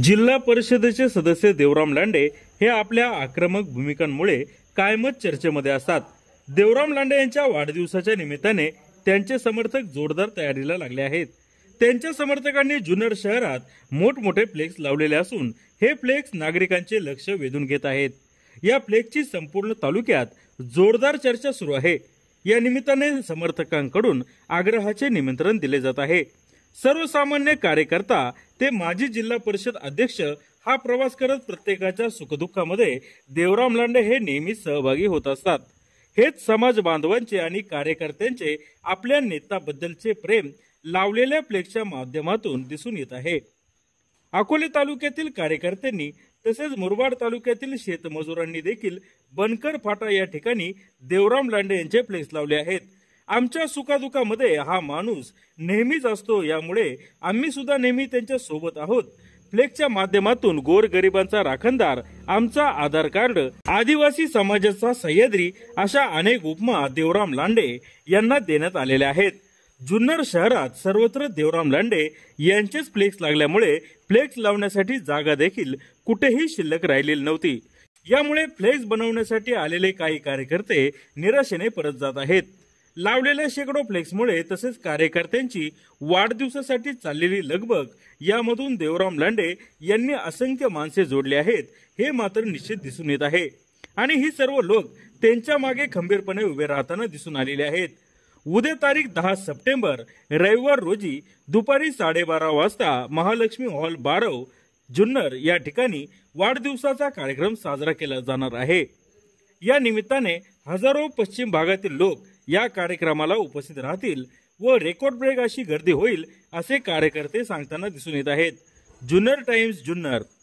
जिल्हा परिषदेचे सदस्य देवराम लांडे हे आपल्या आक्रमक भूमिकांमुळे कायमच चर्चेमध्ये असतात देवराम लांडे यांच्या वाढदिवसाच्या निमित्ताने त्यांचे समर्थक जोरदार तयारीला लागले आहेत त्यांच्या समर्थकांनी जुन्नर शहरात मोठमोठे फ्लेक्स लावलेले असून हे फ्लेक्स नागरिकांचे लक्ष वेधून घेत आहेत या फ्लेक्सची संपूर्ण तालुक्यात जोरदार चर्चा सुरू आहे या निमित्ताने समर्थकांकडून आग्रहाचे निमंत्रण दिले जात आहे सर्वसामान्य कार्यकर्ता ते माजी जिल्हा परिषद अध्यक्ष हा प्रवास करत प्रत्येकाच्या सुखदुःखामध्ये देवराम लांडे हे नेहमी सहभागी होत असतात हेच समाज बांधवांचे आणि कार्यकर्त्यांचे आपल्या नेत्याबद्दलचे प्रेम लावलेल्या फ्लेक्सच्या माध्यमातून दिसून येत आहे अकोले तालुक्यातील कार्यकर्त्यांनी तसेच मुरबाड तालुक्यातील शेतमजुरांनी देखील बनकर फाटा या ठिकाणी देवराम लांडे यांचे प्लेस लावले आहेत आमच्या सुखादुखामध्ये हा माणूस नेहमीच असतो यामुळे आम्ही सुद्धा नेहमी त्यांच्या सोबत आहोत फ्लेक्सच्या माध्यमातून गोर गरिबांचा राखणदार आमचा आधार कार्ड आदिवासी समाजाचा सह्याद्री अशा अनेक उपमा देवराम लांडे यांना देण्यात आलेल्या आहेत जुन्नर शहरात सर्वत्र देवराम लांडे यांचेच फ्लेक्स लागल्यामुळे फ्लेक्स लावण्यासाठी जागा देखील कुठेही शिल्लक राहिलेली नव्हती यामुळे फ्लेक्स बनवण्यासाठी आलेले काही कार्यकर्ते निराशेने परत जात आहेत लावलेल्या शेकडो फ्लेक्समुळे तसेच कार्यकर्त्यांची वाढदिवसासाठी चाललेली लगबग यामधून देवराम लांडे यांनी असंख्य माणसे जोडली आहेत हे मात्र निश्चित दिसून येत आहे आणि ही सर्व लोक त्यांच्या मागे खंबीरपणे उभे राहताना दिसून आलेले आहेत उद्या तारीख दहा सप्टेंबर रविवार रोजी दुपारी साडेबारा वाजता महालक्ष्मी हॉल बारव जुन्नर या ठिकाणी वाढदिवसाचा कार्यक्रम साजरा केला जाणार आहे या निमित्ताने हजारो पश्चिम भागातील लोक या कार्यक्रमाला उपस्थित राहतील व रेकॉर्ड ब्रेक अशी गर्दी होईल असे कार्यकर्ते सांगताना दिसून येत आहेत जुन्नर टाइम्स जुन्नर